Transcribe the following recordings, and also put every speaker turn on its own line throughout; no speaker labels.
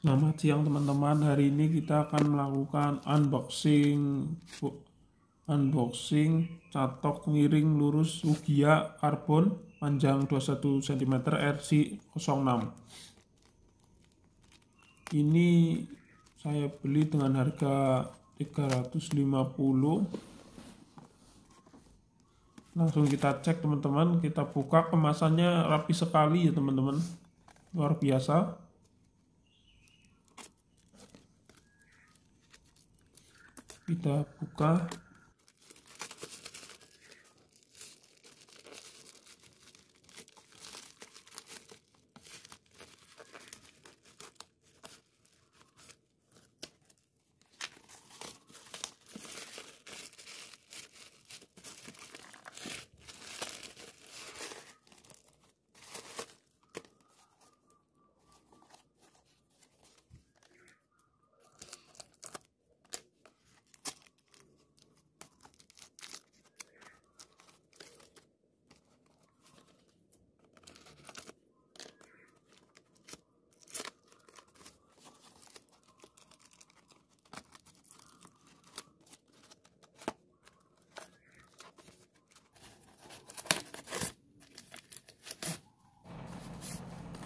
Selamat siang teman-teman. Hari ini kita akan melakukan unboxing unboxing catok miring lurus Ugia karbon panjang 21 cm RC06. Ini saya beli dengan harga 350. Langsung kita cek teman-teman, kita buka kemasannya rapi sekali ya teman-teman. Luar biasa. kita buka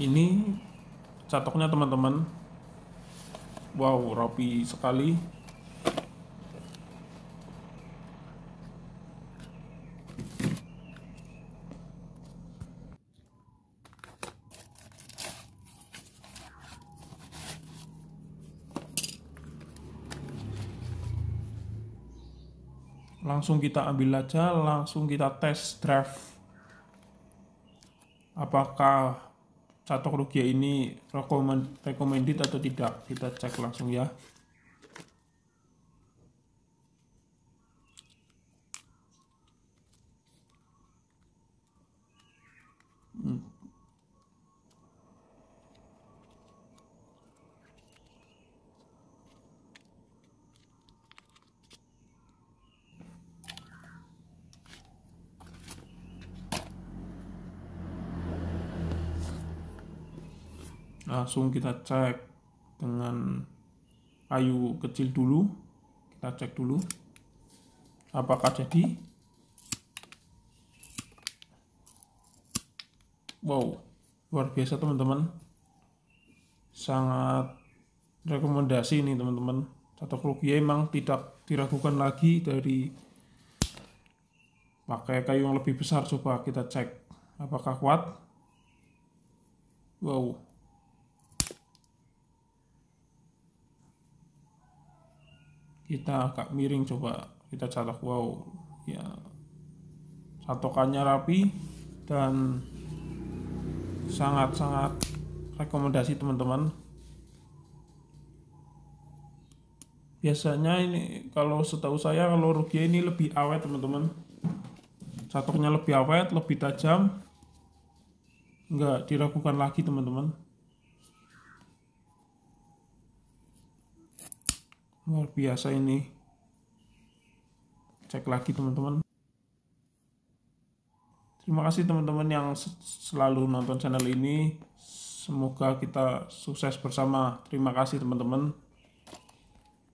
ini catoknya teman-teman wow rapi sekali langsung kita ambil aja langsung kita tes drive apakah Catok rugia ya ini recommended atau tidak kita cek langsung ya langsung kita cek dengan kayu kecil dulu kita cek dulu apakah jadi wow luar biasa teman-teman sangat rekomendasi ini teman-teman Tata Rugia emang tidak diragukan lagi dari pakai kayu yang lebih besar coba kita cek apakah kuat wow kita agak miring coba kita catok wow ya catokannya rapi dan sangat-sangat rekomendasi teman-teman biasanya ini kalau setahu saya kalau rugi ini lebih awet teman-teman catoknya lebih awet lebih tajam nggak diragukan lagi teman-teman luar biasa ini cek lagi teman-teman terima kasih teman-teman yang selalu nonton channel ini semoga kita sukses bersama terima kasih teman-teman